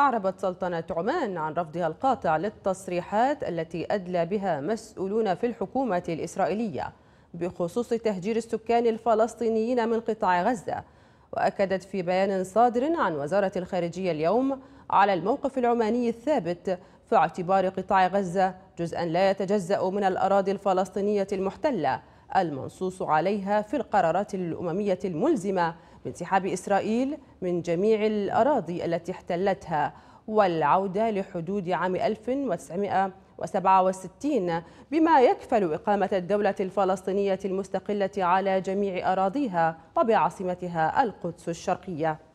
أعربت سلطنة عمان عن رفضها القاطع للتصريحات التي أدلى بها مسؤولون في الحكومة الإسرائيلية بخصوص تهجير السكان الفلسطينيين من قطاع غزة وأكدت في بيان صادر عن وزارة الخارجية اليوم على الموقف العماني الثابت في اعتبار قطاع غزة جزءا لا يتجزأ من الأراضي الفلسطينية المحتلة المنصوص عليها في القرارات الأممية الملزمة بانسحاب إسرائيل من جميع الأراضي التي احتلتها والعودة لحدود عام 1967 بما يكفل إقامة الدولة الفلسطينية المستقلة على جميع أراضيها وبعاصمتها القدس الشرقية